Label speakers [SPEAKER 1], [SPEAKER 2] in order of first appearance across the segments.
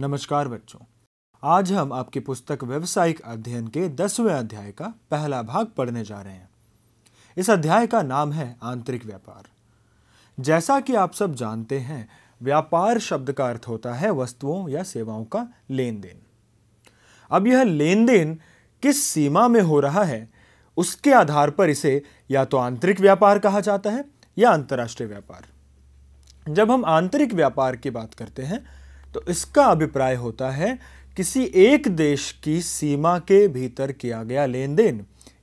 [SPEAKER 1] नमस्कार बच्चों आज हम आपकी पुस्तक व्यवसायिक अध्ययन के दसवें अध्याय का पहला भाग पढ़ने जा रहे हैं इस अध्याय का नाम है आंतरिक व्यापार जैसा कि आप सब जानते हैं व्यापार शब्द का अर्थ होता है वस्तुओं या सेवाओं का लेन देन अब यह लेन देन किस सीमा में हो रहा है उसके आधार पर इसे या तो आंतरिक व्यापार कहा जाता है या अंतर्राष्ट्रीय व्यापार जब हम आंतरिक व्यापार की बात करते हैं तो इसका अभिप्राय होता है किसी एक देश की सीमा के भीतर किया गया लेन देन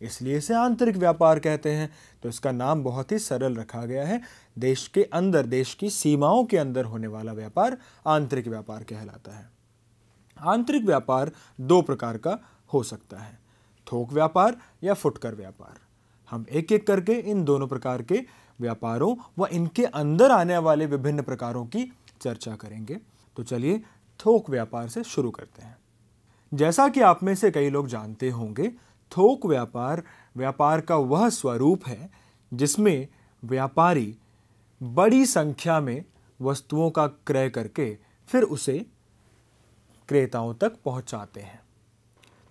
[SPEAKER 1] इसलिए इसे आंतरिक व्यापार कहते हैं तो इसका नाम बहुत ही सरल रखा गया है देश के अंदर देश की सीमाओं के अंदर होने वाला व्यापार आंतरिक व्यापार कहलाता है आंतरिक व्यापार दो प्रकार का हो सकता है थोक व्यापार या फुटकर व्यापार हम एक एक करके इन दोनों प्रकार के व्यापारों व इनके अंदर आने वाले विभिन्न प्रकारों की चर्चा करेंगे तो चलिए थोक व्यापार से शुरू करते हैं जैसा कि आप में से कई लोग जानते होंगे थोक व्यापार व्यापार का वह स्वरूप है जिसमें व्यापारी बड़ी संख्या में वस्तुओं का क्रय करके फिर उसे क्रेताओं तक पहुंचाते हैं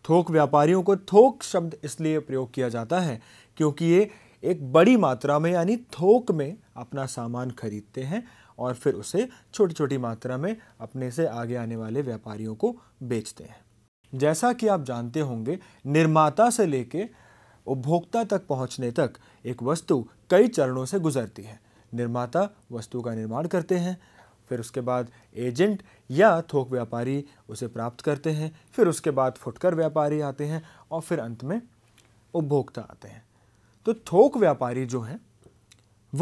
[SPEAKER 1] थोक व्यापारियों को थोक शब्द इसलिए प्रयोग किया जाता है क्योंकि ये एक बड़ी मात्रा में यानी थोक में अपना सामान खरीदते हैं और फिर उसे छोटी छोटी मात्रा में अपने से आगे आने वाले व्यापारियों को बेचते हैं जैसा कि आप जानते होंगे निर्माता से लेके उपभोक्ता तक पहुंचने तक एक वस्तु कई चरणों से गुजरती है निर्माता वस्तु का निर्माण करते हैं फिर उसके बाद एजेंट या थोक व्यापारी उसे प्राप्त करते हैं फिर उसके बाद फुटकर व्यापारी आते हैं और फिर अंत में उपभोक्ता आते हैं तो थोक व्यापारी जो हैं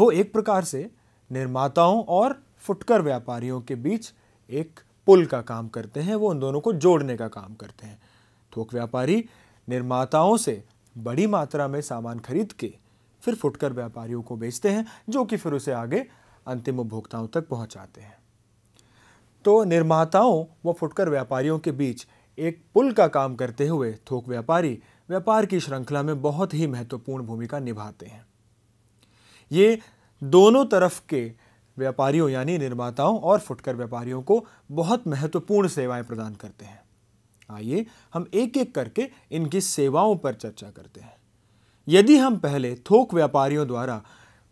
[SPEAKER 1] वो एक प्रकार से निर्माताओं और फुटकर व्यापारियों के बीच एक पुल का काम करते हैं वो उन दोनों को जोड़ने का काम करते हैं थोक व्यापारी निर्माताओं से बड़ी मात्रा में सामान खरीद के फिर फुटकर व्यापारियों को बेचते हैं जो कि फिर उसे आगे अंतिम उपभोक्ताओं तक पहुंचाते हैं तो निर्माताओं व फुटकर व्यापारियों के बीच एक पुल का काम करते हुए थोक व्यापारी व्यापार की श्रृंखला में बहुत ही महत्वपूर्ण भूमिका निभाते हैं ये दोनों तरफ के व्यापारियों यानी निर्माताओं और फुटकर व्यापारियों को बहुत महत्वपूर्ण सेवाएं प्रदान करते हैं आइए हम एक एक करके इनकी सेवाओं पर चर्चा करते हैं यदि हम पहले थोक व्यापारियों द्वारा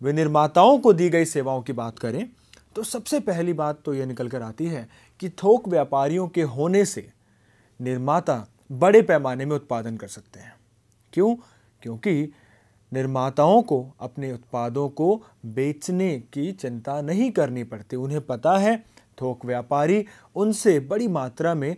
[SPEAKER 1] विनिर्माताओं को दी गई सेवाओं की बात करें तो सबसे पहली बात तो यह निकल कर आती है कि थोक व्यापारियों के होने से निर्माता बड़े पैमाने में उत्पादन कर सकते हैं क्यों क्योंकि निर्माताओं को अपने उत्पादों को बेचने की चिंता नहीं करनी पड़ती उन्हें पता है थोक व्यापारी उनसे बड़ी मात्रा में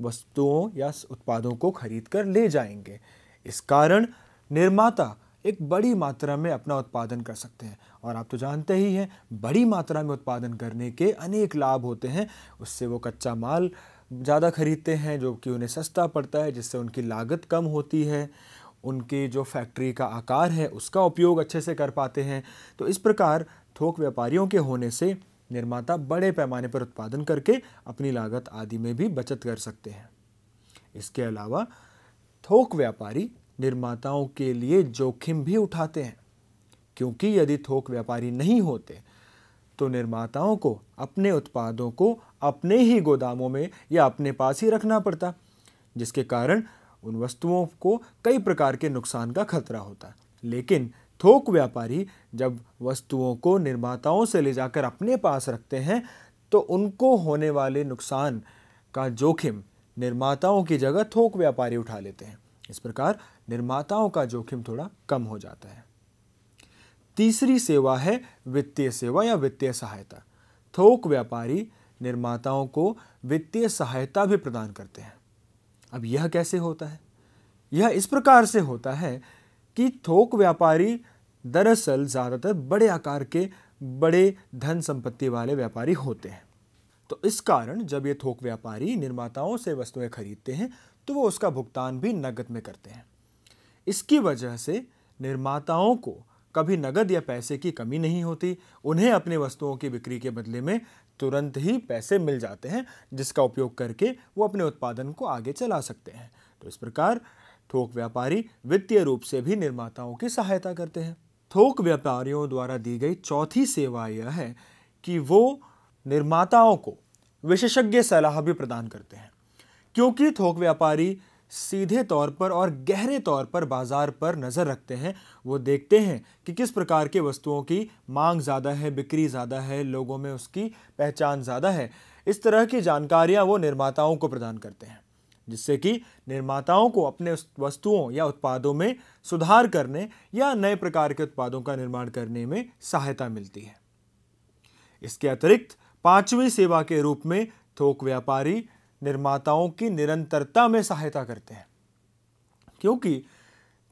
[SPEAKER 1] वस्तुओं या उत्पादों को खरीद कर ले जाएंगे इस कारण निर्माता एक बड़ी मात्रा में अपना उत्पादन कर सकते हैं और आप तो जानते ही हैं बड़ी मात्रा में उत्पादन करने के अनेक लाभ होते हैं उससे वो कच्चा माल ज़्यादा खरीदते हैं जो कि उन्हें सस्ता पड़ता है जिससे उनकी लागत कम होती है उनकी जो फैक्ट्री का आकार है उसका उपयोग अच्छे से कर पाते हैं तो इस प्रकार थोक व्यापारियों के होने से निर्माता बड़े पैमाने पर उत्पादन करके अपनी लागत आदि में भी बचत कर सकते हैं इसके अलावा थोक व्यापारी निर्माताओं के लिए जोखिम भी उठाते हैं क्योंकि यदि थोक व्यापारी नहीं होते तो निर्माताओं को अपने उत्पादों को अपने ही गोदामों में या अपने पास ही रखना पड़ता जिसके कारण उन वस्तुओं को कई प्रकार के नुकसान का खतरा होता है लेकिन थोक व्यापारी जब वस्तुओं को निर्माताओं से ले जाकर अपने पास रखते हैं तो उनको होने वाले नुकसान का जोखिम निर्माताओं की जगह थोक व्यापारी उठा लेते हैं इस प्रकार निर्माताओं का जोखिम थोड़ा कम हो जाता है तीसरी सेवा है वित्तीय सेवा या वित्तीय सहायता थोक व्यापारी निर्माताओं को वित्तीय सहायता भी प्रदान करते हैं अब यह कैसे होता है यह इस प्रकार से होता है कि थोक व्यापारी दरअसल ज़्यादातर बड़े आकार के बड़े धन संपत्ति वाले व्यापारी होते हैं तो इस कारण जब ये थोक व्यापारी निर्माताओं से वस्तुएं खरीदते हैं तो वो उसका भुगतान भी नकद में करते हैं इसकी वजह से निर्माताओं को कभी नगद या पैसे की कमी नहीं होती उन्हें अपने वस्तुओं की बिक्री के बदले में तुरंत ही पैसे मिल जाते हैं जिसका उपयोग करके वो अपने उत्पादन को आगे चला सकते हैं तो इस प्रकार थोक व्यापारी वित्तीय रूप से भी निर्माताओं की सहायता करते हैं थोक व्यापारियों द्वारा दी गई चौथी सेवा यह है कि वो निर्माताओं को विशेषज्ञ सलाह भी प्रदान करते हैं क्योंकि थोक व्यापारी सीधे तौर पर और गहरे तौर पर बाज़ार पर नज़र रखते हैं वो देखते हैं कि किस प्रकार की वस्तुओं की मांग ज़्यादा है बिक्री ज़्यादा है लोगों में उसकी पहचान ज़्यादा है इस तरह की जानकारियाँ वो निर्माताओं को प्रदान करते हैं जिससे कि निर्माताओं को अपने वस्तुओं या उत्पादों में सुधार करने या नए प्रकार के उत्पादों का निर्माण करने में सहायता मिलती है इसके अतिरिक्त पांचवी सेवा के रूप में थोक व्यापारी निर्माताओं की निरंतरता में सहायता करते हैं क्योंकि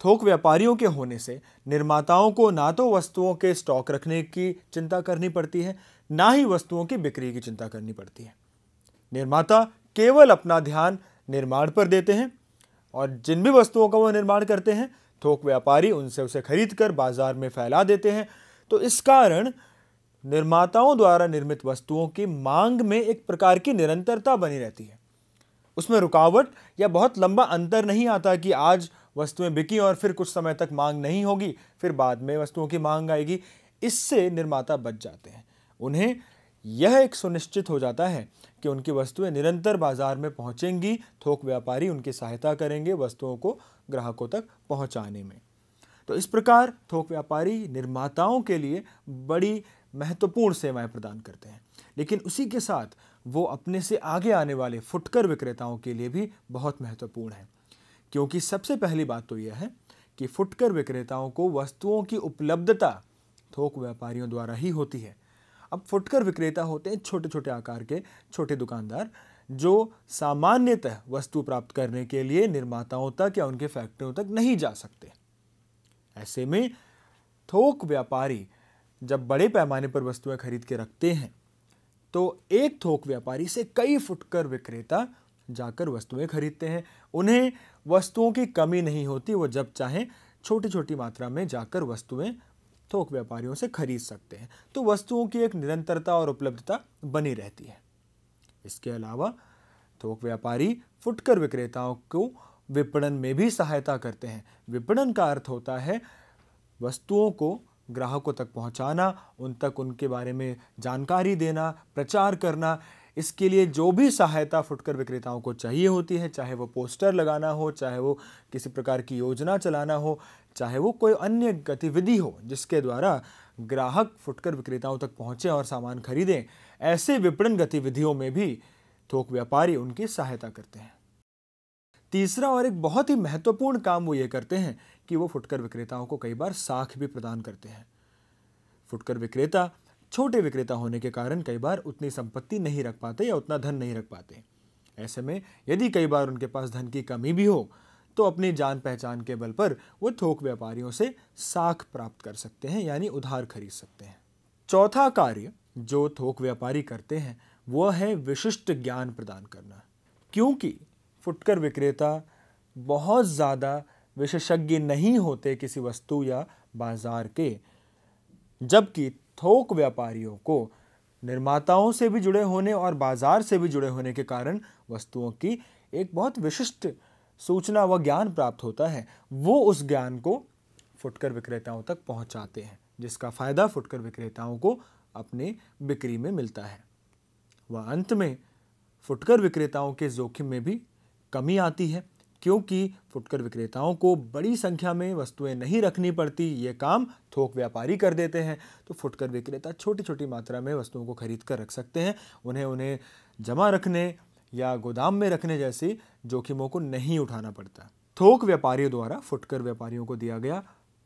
[SPEAKER 1] थोक व्यापारियों के होने से निर्माताओं को ना तो वस्तुओं के स्टॉक रखने की चिंता करनी पड़ती है ना ही वस्तुओं की बिक्री की चिंता करनी पड़ती है निर्माता केवल अपना ध्यान निर्माण पर देते हैं और जिन भी वस्तुओं का वो निर्माण करते हैं थोक व्यापारी उनसे उसे खरीद कर बाजार में फैला देते हैं तो इस कारण निर्माताओं द्वारा निर्मित वस्तुओं की मांग में एक प्रकार की निरंतरता बनी रहती है उसमें रुकावट या बहुत लंबा अंतर नहीं आता कि आज वस्तुएं बिकी और फिर कुछ समय तक मांग नहीं होगी फिर बाद में वस्तुओं की मांग आएगी इससे निर्माता बच जाते हैं उन्हें यह एक सुनिश्चित हो जाता है कि उनकी वस्तुएं निरंतर बाजार में पहुंचेंगी थोक व्यापारी उनकी सहायता करेंगे वस्तुओं को ग्राहकों तक पहुंचाने में तो इस प्रकार थोक व्यापारी निर्माताओं के लिए बड़ी महत्वपूर्ण सेवाएं प्रदान करते हैं लेकिन उसी के साथ वो अपने से आगे आने वाले फुटकर विक्रेताओं के लिए भी बहुत महत्वपूर्ण है क्योंकि सबसे पहली बात तो यह है कि फुटकर विक्रेताओं को वस्तुओं की उपलब्धता थोक व्यापारियों द्वारा ही होती है अब फुटकर विक्रेता होते हैं छोटे छोटे आकार के छोटे दुकानदार जो सामान्यतः वस्तु प्राप्त करने के लिए निर्माताओं तक या उनके फैक्ट्रियों तक नहीं जा सकते ऐसे में थोक व्यापारी जब बड़े पैमाने पर वस्तुएं खरीद के रखते हैं तो एक थोक व्यापारी से कई फुटकर विक्रेता जाकर वस्तुएं खरीदते हैं उन्हें वस्तुओं की कमी नहीं होती वो जब चाहें छोटी छोटी मात्रा में जाकर वस्तुएं थोक व्यापारियों से खरीद सकते हैं तो वस्तुओं की एक निरंतरता और उपलब्धता बनी रहती है इसके अलावा थोक व्यापारी फुटकर विक्रेताओं को विपणन में भी सहायता करते हैं विपणन का अर्थ होता है वस्तुओं को ग्राहकों तक पहुंचाना उन तक उनके बारे में जानकारी देना प्रचार करना इसके लिए जो भी सहायता फुटकर विक्रेताओं को चाहिए होती है चाहे वो पोस्टर लगाना हो चाहे वो किसी प्रकार की योजना चलाना हो चाहे वो कोई अन्य गतिविधि हो जिसके द्वारा ग्राहक फुटकर विक्रेताओं तक पहुँचें और सामान खरीदें ऐसे विपणन गतिविधियों में भी थोक व्यापारी उनकी सहायता करते हैं तीसरा और एक बहुत ही महत्वपूर्ण काम वो ये करते हैं कि वो फुटकर विक्रेताओं को कई बार साख भी प्रदान करते हैं फुटकर विक्रेता छोटे विक्रेता होने के कारण कई बार उतनी संपत्ति नहीं रख पाते या उतना धन नहीं रख पाते ऐसे में यदि कई बार उनके पास धन की कमी भी हो तो अपनी जान पहचान के बल पर वो थोक व्यापारियों से साख प्राप्त कर सकते हैं यानी उधार खरीद सकते हैं चौथा कार्य जो थोक व्यापारी करते हैं वह है विशिष्ट ज्ञान प्रदान करना क्योंकि फुटकर विक्रेता बहुत ज़्यादा विशेषज्ञ नहीं होते किसी वस्तु या बाज़ार के जबकि थोक व्यापारियों को निर्माताओं से भी जुड़े होने और बाज़ार से भी जुड़े होने के कारण वस्तुओं की एक बहुत विशिष्ट सूचना व ज्ञान प्राप्त होता है वो उस ज्ञान को फुटकर विक्रेताओं तक पहुंचाते हैं जिसका फ़ायदा फुटकर विक्रेताओं को अपने बिक्री में मिलता है व अंत में फुटकर विक्रेताओं के जोखिम में भी कमी आती है क्योंकि फुटकर विक्रेताओं को बड़ी संख्या में वस्तुएं नहीं रखनी पड़ती ये काम थोक व्यापारी कर देते हैं तो फुटकर विक्रेता छोटी छोटी मात्रा में वस्तुओं को खरीद कर रख सकते हैं उन्हें उन्हें जमा रखने या गोदाम में रखने जैसी जोखिमों को नहीं उठाना पड़ता थोक व्यापारियों द्वारा फुटकर व्यापारियों को दिया गया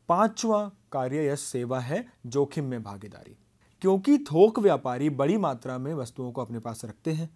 [SPEAKER 1] पांचवा कार्य या सेवा है जोखिम में भागीदारी क्योंकि थोक व्यापारी बड़ी मात्रा में वस्तुओं को अपने पास रखते हैं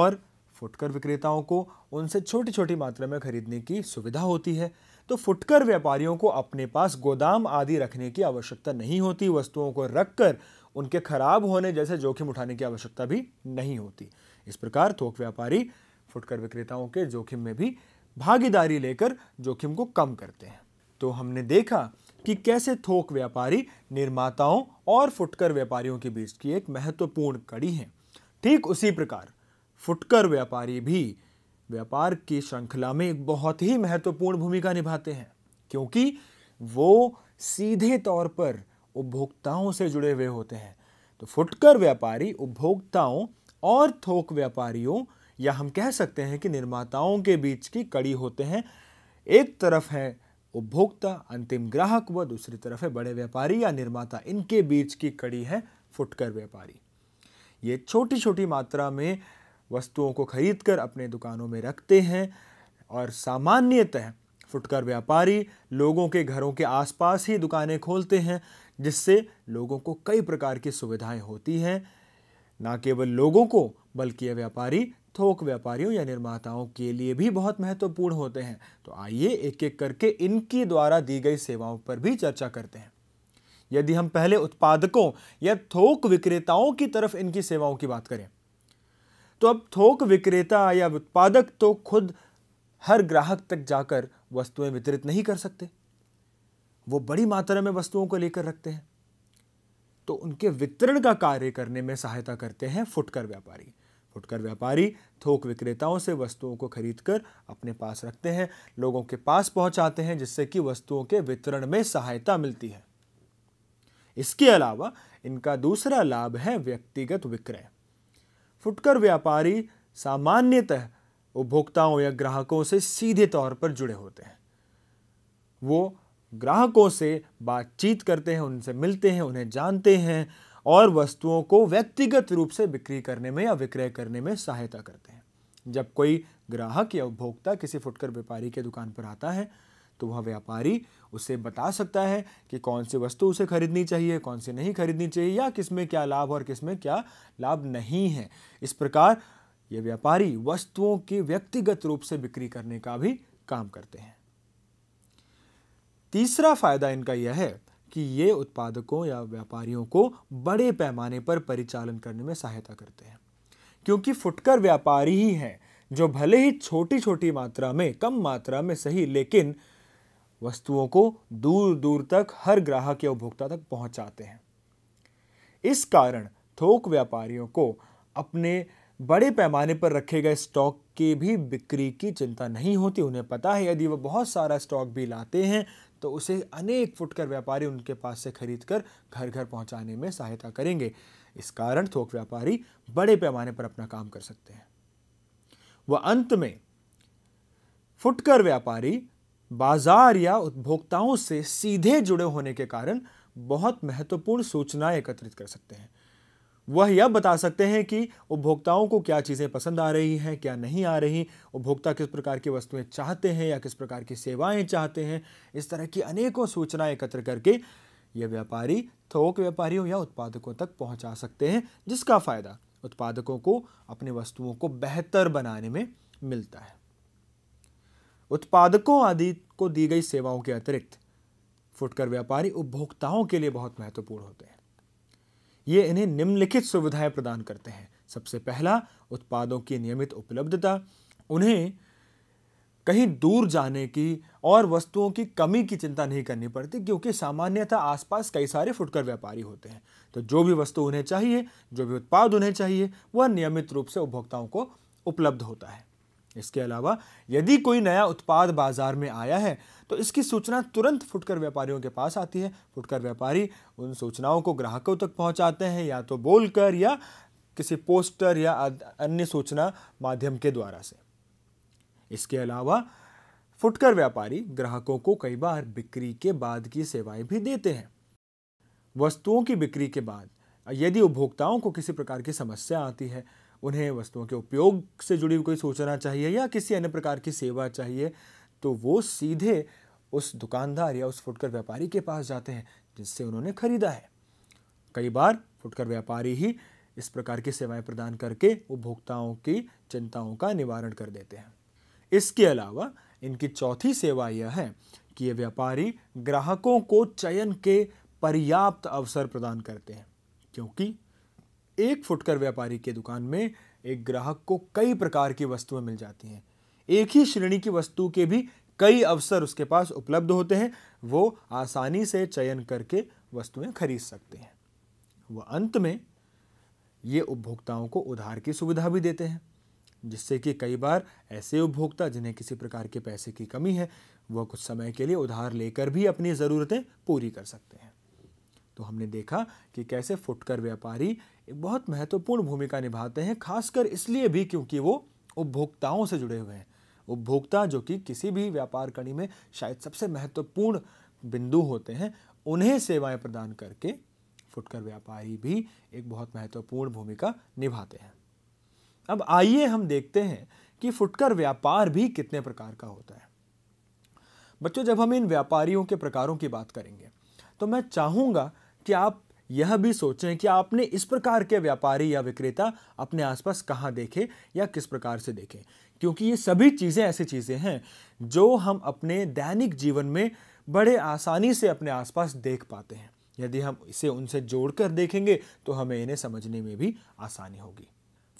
[SPEAKER 1] और फुटकर विक्रेताओं को उनसे छोटी छोटी मात्रा में खरीदने की सुविधा होती है तो फुटकर व्यापारियों को अपने पास गोदाम आदि रखने की आवश्यकता नहीं होती वस्तुओं को रखकर उनके खराब होने जैसे जोखिम उठाने की आवश्यकता भी नहीं होती इस प्रकार थोक व्यापारी फुटकर विक्रेताओं के जोखिम में भी भागीदारी लेकर जोखिम को कम करते हैं तो हमने देखा कि कैसे थोक व्यापारी निर्माताओं और फुटकर व्यापारियों के बीच की एक महत्वपूर्ण कड़ी है ठीक उसी प्रकार फुटकर व्यापारी भी व्यापार की श्रृंखला में एक बहुत ही महत्वपूर्ण भूमिका निभाते हैं क्योंकि वो सीधे तौर पर उपभोक्ताओं से जुड़े हुए होते हैं तो फुटकर व्यापारी उपभोक्ताओं और थोक व्यापारियों या हम कह सकते हैं कि निर्माताओं के बीच की कड़ी होते हैं एक तरफ है उपभोक्ता अंतिम ग्राहक व दूसरी तरफ है बड़े व्यापारी या निर्माता इनके बीच की कड़ी है फुटकर व्यापारी ये छोटी छोटी मात्रा में वस्तुओं को खरीद कर अपने दुकानों में रखते हैं और सामान्यतः फुटकर व्यापारी लोगों के घरों के आसपास ही दुकानें खोलते हैं जिससे लोगों को कई प्रकार की सुविधाएं होती हैं न केवल लोगों को बल्कि ये व्यापारी थोक व्यापारियों या निर्माताओं के लिए भी बहुत महत्वपूर्ण होते हैं तो आइए एक एक करके इनकी द्वारा दी गई सेवाओं पर भी चर्चा करते हैं यदि हम पहले उत्पादकों या थोक विक्रेताओं की तरफ इनकी सेवाओं की बात करें तो अब थोक विक्रेता या उत्पादक तो खुद हर ग्राहक तक जाकर वस्तुएं वितरित नहीं कर सकते वो बड़ी मात्रा में वस्तुओं को लेकर रखते हैं तो उनके वितरण का कार्य करने में सहायता करते हैं फुटकर व्यापारी फुटकर व्यापारी थोक विक्रेताओं से वस्तुओं को खरीद कर अपने पास रखते हैं लोगों के पास पहुंचाते हैं जिससे कि वस्तुओं के वितरण में सहायता मिलती है इसके अलावा इनका दूसरा लाभ है व्यक्तिगत विक्रय फुटकर व्यापारी सामान्यतः उपभोक्ताओं या ग्राहकों से सीधे तौर पर जुड़े होते हैं वो ग्राहकों से बातचीत करते हैं उनसे मिलते हैं उन्हें जानते हैं और वस्तुओं को व्यक्तिगत रूप से बिक्री करने में या विक्रय करने में सहायता करते हैं जब कोई ग्राहक या उपभोक्ता किसी फुटकर व्यापारी के दुकान पर आता है तो वह व्यापारी उसे बता सकता है कि कौन सी वस्तु उसे खरीदनी चाहिए कौन सी नहीं खरीदनी चाहिए या किस में क्या लाभ और किस में क्या लाभ नहीं है इस प्रकार ये व्यापारी वस्तुओं की व्यक्तिगत रूप से बिक्री करने का भी काम करते हैं तीसरा फायदा इनका यह है कि ये उत्पादकों या व्यापारियों को बड़े पैमाने पर परिचालन करने में सहायता करते हैं क्योंकि फुटकर व्यापारी ही हैं जो भले ही छोटी छोटी मात्रा में कम मात्रा में सही लेकिन वस्तुओं को दूर दूर तक हर ग्राहक या उपभोक्ता तक पहुंचाते हैं इस कारण थोक व्यापारियों को अपने बड़े पैमाने पर रखे गए स्टॉक की भी बिक्री की चिंता नहीं होती उन्हें पता है यदि वह बहुत सारा स्टॉक भी लाते हैं तो उसे अनेक फुटकर व्यापारी उनके पास से खरीद कर घर घर पहुंचाने में सहायता करेंगे इस कारण थोक व्यापारी बड़े पैमाने पर अपना काम कर सकते हैं वह अंत में फुटकर व्यापारी बाजार या उपभोक्ताओं से सीधे जुड़े होने के कारण बहुत महत्वपूर्ण सूचनाएं एकत्रित कर सकते हैं वह यह बता सकते हैं कि उपभोक्ताओं को क्या चीज़ें पसंद आ रही हैं क्या नहीं आ रही उपभोक्ता किस प्रकार की वस्तुएं चाहते हैं या किस प्रकार की सेवाएं चाहते हैं इस तरह की अनेकों सूचनाएं एकत्र करके ये व्यापारी थोक व्यापारियों या उत्पादकों तक पहुंचा सकते हैं जिसका फ़ायदा उत्पादकों को अपनी वस्तुओं को बेहतर बनाने में मिलता है उत्पादकों आदि को दी गई सेवाओं के अतिरिक्त फुटकर व्यापारी उपभोक्ताओं के लिए बहुत महत्वपूर्ण होते हैं ये इन्हें निम्नलिखित सुविधाएं प्रदान करते हैं सबसे पहला उत्पादों की नियमित उपलब्धता उन्हें कहीं दूर जाने की और वस्तुओं की कमी की चिंता नहीं करनी पड़ती क्योंकि सामान्यतः आसपास कई सारे फुटकर व्यापारी होते हैं तो जो भी वस्तु उन्हें चाहिए जो भी उत्पाद उन्हें चाहिए वह नियमित रूप से उपभोक्ताओं को उपलब्ध होता है इसके अलावा यदि कोई नया उत्पाद बाजार में आया है तो इसकी सूचना तुरंत फुटकर व्यापारियों के पास आती है फुटकर व्यापारी उन सूचनाओं को ग्राहकों तक पहुंचाते हैं या तो बोलकर या किसी पोस्टर या अन्य सूचना माध्यम के द्वारा से इसके अलावा फुटकर व्यापारी ग्राहकों को कई बार बिक्री के बाद की सेवाएं भी देते हैं वस्तुओं की बिक्री के बाद यदि उपभोक्ताओं को किसी प्रकार की समस्या आती है उन्हें वस्तुओं के उपयोग से जुड़ी कोई सोचना चाहिए या किसी अन्य प्रकार की सेवा चाहिए तो वो सीधे उस दुकानदार या उस फुटकर व्यापारी के पास जाते हैं जिससे उन्होंने खरीदा है कई बार फुटकर व्यापारी ही इस प्रकार की सेवाएं प्रदान करके उपभोक्ताओं की चिंताओं का निवारण कर देते हैं इसके अलावा इनकी चौथी सेवा यह है कि ये व्यापारी ग्राहकों को चयन के पर्याप्त अवसर प्रदान करते हैं क्योंकि एक फुटकर व्यापारी के दुकान में एक ग्राहक को कई प्रकार की वस्तुएं मिल जाती हैं एक ही श्रेणी की वस्तु के भी कई अवसर उसके पास उपलब्ध होते हैं वो आसानी से चयन करके वस्तुएं खरीद सकते हैं वह अंत में ये उपभोक्ताओं को उधार की सुविधा भी देते हैं जिससे कि कई बार ऐसे उपभोक्ता जिन्हें किसी प्रकार के पैसे की कमी है वह कुछ समय के लिए उधार लेकर भी अपनी ज़रूरतें पूरी कर सकते हैं तो हमने देखा कि कैसे फुटकर व्यापारी एक बहुत महत्वपूर्ण भूमिका निभाते हैं खासकर इसलिए भी क्योंकि वो उपभोक्ताओं से जुड़े हुए हैं उपभोक्ता जो कि किसी भी व्यापार कड़ी में शायद सबसे महत्वपूर्ण बिंदु होते हैं उन्हें सेवाएं प्रदान करके फुटकर व्यापारी भी एक बहुत महत्वपूर्ण भूमिका निभाते हैं अब आइए हम देखते हैं कि फुटकर व्यापार भी कितने प्रकार का होता है बच्चों जब हम इन व्यापारियों के प्रकारों की बात करेंगे तो मैं चाहूँगा कि आप यह भी सोचें कि आपने इस प्रकार के व्यापारी या विक्रेता अपने आसपास कहाँ देखे या किस प्रकार से देखें क्योंकि ये सभी चीज़ें ऐसी चीज़ें हैं जो हम अपने दैनिक जीवन में बड़े आसानी से अपने आसपास देख पाते हैं यदि हम इसे उनसे जोड़कर देखेंगे तो हमें इन्हें समझने में भी आसानी होगी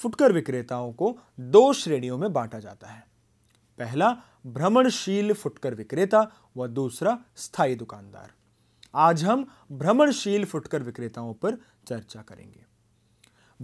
[SPEAKER 1] फुटकर विक्रेताओं को दो श्रेणियों में बांटा जाता है पहला भ्रमणशील फुटकर विक्रेता व दूसरा स्थायी दुकानदार आज हम भ्रमणशील फुटकर विक्रेताओं पर चर्चा करेंगे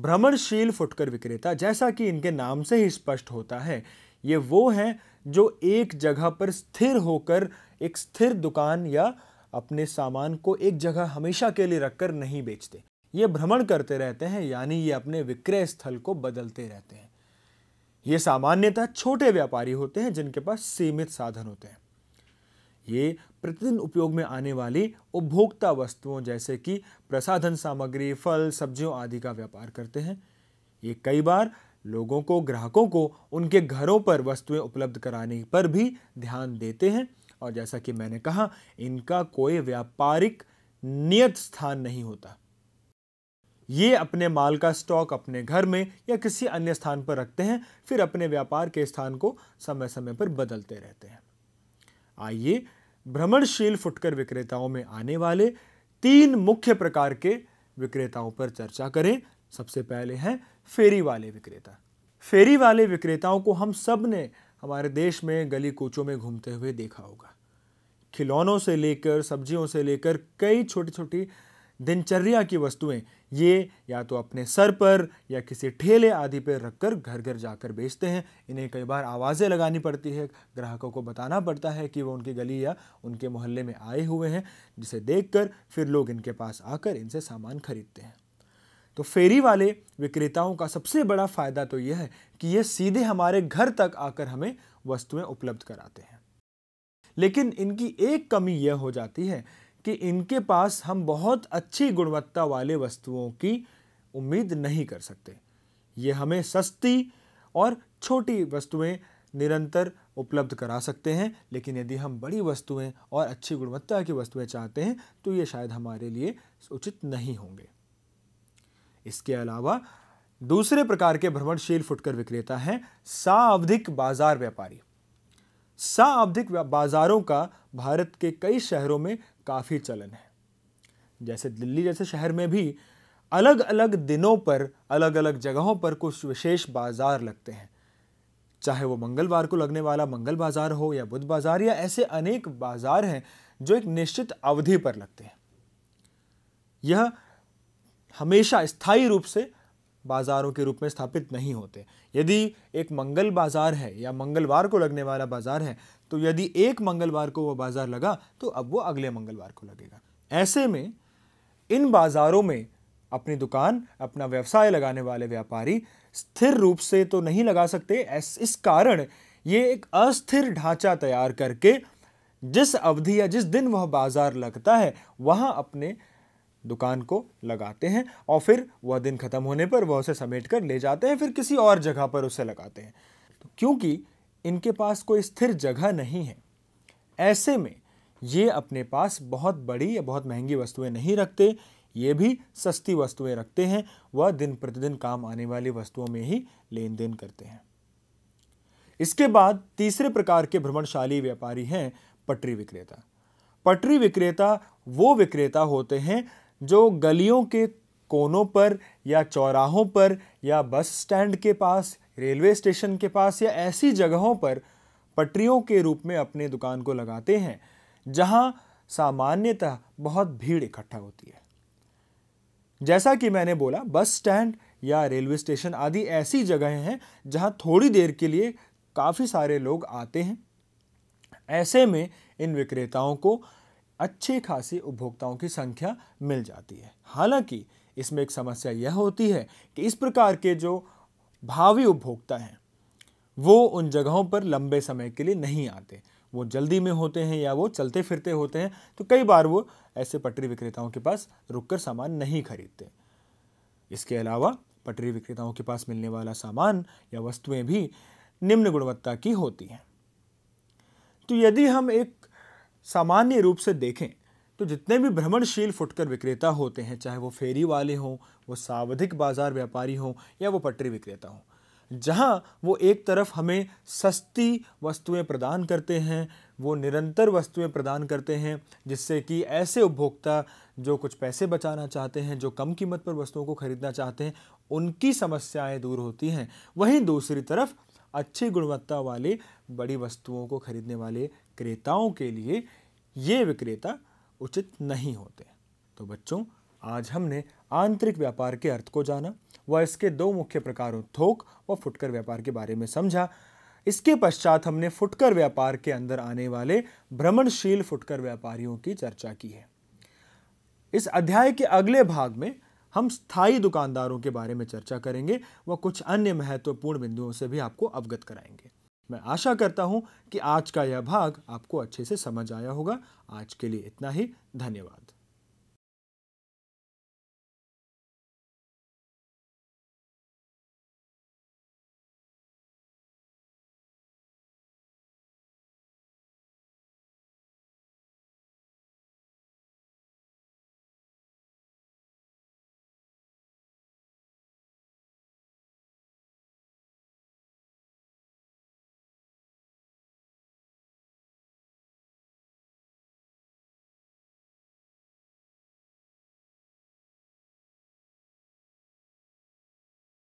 [SPEAKER 1] भ्रमणशील फुटकर विक्रेता जैसा कि इनके नाम से ही स्पष्ट होता है ये वो हैं जो एक जगह पर स्थिर होकर एक स्थिर दुकान या अपने सामान को एक जगह हमेशा के लिए रखकर नहीं बेचते ये भ्रमण करते रहते हैं यानी ये अपने विक्रय स्थल को बदलते रहते हैं ये सामान्यतः छोटे व्यापारी होते हैं जिनके पास सीमित साधन होते हैं ये प्रतिदिन उपयोग में आने वाली उपभोक्ता वस्तुओं जैसे कि प्रसाधन सामग्री फल सब्जियों आदि का व्यापार करते हैं ये कई बार लोगों को ग्राहकों को उनके घरों पर वस्तुएं उपलब्ध कराने पर भी ध्यान देते हैं और जैसा कि मैंने कहा इनका कोई व्यापारिक नियत स्थान नहीं होता ये अपने माल का स्टॉक अपने घर में या किसी अन्य स्थान पर रखते हैं फिर अपने व्यापार के स्थान को समय समय पर बदलते रहते हैं आइए भ्रमणशील फुटकर विक्रेताओं में आने वाले तीन मुख्य प्रकार के विक्रेताओं पर चर्चा करें सबसे पहले हैं फेरी वाले विक्रेता फेरी वाले विक्रेताओं को हम सब ने हमारे देश में गली कूचों में घूमते हुए देखा होगा खिलौनों से लेकर सब्जियों से लेकर कई छोटी छोटी दिनचर्या की वस्तुएं ये या तो अपने सर पर या किसी ठेले आदि पर रखकर घर घर जाकर बेचते हैं इन्हें कई बार आवाज़ें लगानी पड़ती है ग्राहकों को बताना पड़ता है कि वो उनकी गली या उनके मोहल्ले में आए हुए हैं जिसे देखकर फिर लोग इनके पास आकर इनसे सामान खरीदते हैं तो फेरी वाले विक्रेताओं का सबसे बड़ा फ़ायदा तो यह है कि ये सीधे हमारे घर तक आकर हमें वस्तुएं उपलब्ध कराते हैं लेकिन इनकी एक कमी यह हो जाती है कि इनके पास हम बहुत अच्छी गुणवत्ता वाले वस्तुओं की उम्मीद नहीं कर सकते ये हमें सस्ती और छोटी वस्तुएं निरंतर उपलब्ध करा सकते हैं लेकिन यदि हम बड़ी वस्तुएं और अच्छी गुणवत्ता की वस्तुएं चाहते हैं तो ये शायद हमारे लिए उचित नहीं होंगे इसके अलावा दूसरे प्रकार के भ्रमणशील फुटकर विक्रेता हैं सावधिक बाजार व्यापारी सावधिक बाज़ारों का भारत के कई शहरों में काफ़ी चलन है जैसे दिल्ली जैसे शहर में भी अलग अलग दिनों पर अलग अलग जगहों पर कुछ विशेष बाज़ार लगते हैं चाहे वो मंगलवार को लगने वाला मंगल बाज़ार हो या बुध बाज़ार या ऐसे अनेक बाज़ार हैं जो एक निश्चित अवधि पर लगते हैं यह हमेशा स्थायी रूप से बाज़ारों के रूप में स्थापित नहीं होते यदि एक मंगल बाज़ार है या मंगलवार को लगने वाला बाज़ार है तो यदि एक मंगलवार को वो बाज़ार लगा तो अब वो अगले मंगलवार को लगेगा ऐसे में इन बाज़ारों में अपनी दुकान अपना व्यवसाय लगाने वाले व्यापारी स्थिर रूप से तो नहीं लगा सकते इस कारण ये एक अस्थिर ढांचा तैयार करके जिस अवधि या जिस दिन वह बाज़ार लगता है वहाँ अपने दुकान को लगाते हैं और फिर वह दिन ख़त्म होने पर वह उसे समेट कर ले जाते हैं फिर किसी और जगह पर उसे लगाते हैं तो क्योंकि इनके पास कोई स्थिर जगह नहीं है ऐसे में ये अपने पास बहुत बड़ी या बहुत महंगी वस्तुएं नहीं रखते ये भी सस्ती वस्तुएं रखते हैं वह दिन प्रतिदिन काम आने वाली वस्तुओं में ही लेन देन करते हैं इसके बाद तीसरे प्रकार के भ्रमणशाली व्यापारी हैं पटरी विक्रेता पटरी विक्रेता वो विक्रेता होते हैं जो गलियों के कोनों पर या चौराहों पर या बस स्टैंड के पास रेलवे स्टेशन के पास या ऐसी जगहों पर पटरियों के रूप में अपने दुकान को लगाते हैं जहां सामान्यतः बहुत भीड़ इकट्ठा होती है जैसा कि मैंने बोला बस स्टैंड या रेलवे स्टेशन आदि ऐसी जगहें हैं जहां थोड़ी देर के लिए काफ़ी सारे लोग आते हैं ऐसे में इन विक्रेताओं को अच्छी खासी उपभोक्ताओं की संख्या मिल जाती है हालांकि इसमें एक समस्या यह होती है कि इस प्रकार के जो भावी उपभोक्ता हैं वो उन जगहों पर लंबे समय के लिए नहीं आते वो जल्दी में होते हैं या वो चलते फिरते होते हैं तो कई बार वो ऐसे पटरी विक्रेताओं के पास रुककर सामान नहीं खरीदते इसके अलावा पटरी विक्रेताओं के पास मिलने वाला सामान या वस्तुएं भी निम्न गुणवत्ता की होती हैं तो यदि हम एक सामान्य रूप से देखें तो जितने भी भ्रमणशील फुटकर विक्रेता होते हैं चाहे वो फेरी वाले हों वो सावधिक बाजार व्यापारी हों या वो पटरी विक्रेता हों जहाँ वो एक तरफ हमें सस्ती वस्तुएं प्रदान करते हैं वो निरंतर वस्तुएं प्रदान करते हैं जिससे कि ऐसे उपभोक्ता जो कुछ पैसे बचाना चाहते हैं जो कम कीमत पर वस्तुओं को खरीदना चाहते हैं उनकी समस्याएं दूर होती हैं वहीं दूसरी तरफ अच्छी गुणवत्ता वाली बड़ी वस्तुओं को खरीदने वाले क्रेताओं के लिए ये विक्रेता उचित नहीं होते तो बच्चों आज हमने आंतरिक व्यापार के अर्थ को जाना व इसके दो मुख्य प्रकारों थोक व फुटकर व्यापार के बारे में समझा इसके पश्चात हमने फुटकर व्यापार के अंदर आने वाले भ्रमणशील फुटकर व्यापारियों की चर्चा की है इस अध्याय के अगले भाग में हम स्थायी दुकानदारों के बारे में चर्चा करेंगे व कुछ अन्य महत्वपूर्ण बिंदुओं से भी आपको अवगत कराएंगे मैं आशा करता हूँ कि आज का यह भाग आपको अच्छे से समझ आया होगा आज के लिए इतना ही धन्यवाद